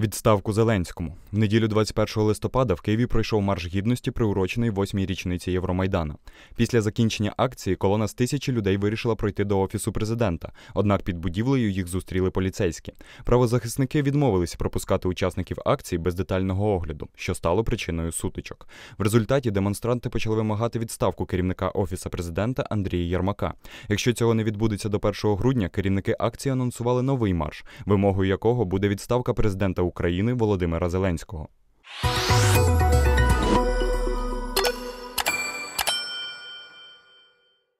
Відставку Зеленському в неділю 21 листопада в Києві пройшов марш гідності, приурочений восьмій річниці Євромайдана. Після закінчення акції колона з тисячі людей вирішила пройти до офісу президента. Однак під будівлею їх зустріли поліцейські. Правозахисники відмовилися пропускати учасників акції без детального огляду, що стало причиною сутичок. В результаті демонстранти почали вимагати відставку керівника офісу президента Андрія Ярмака. Якщо цього не відбудеться до 1 грудня, керівники акції анонсували новий марш, вимогою якого буде відставка президента. України Володимира Зеленського.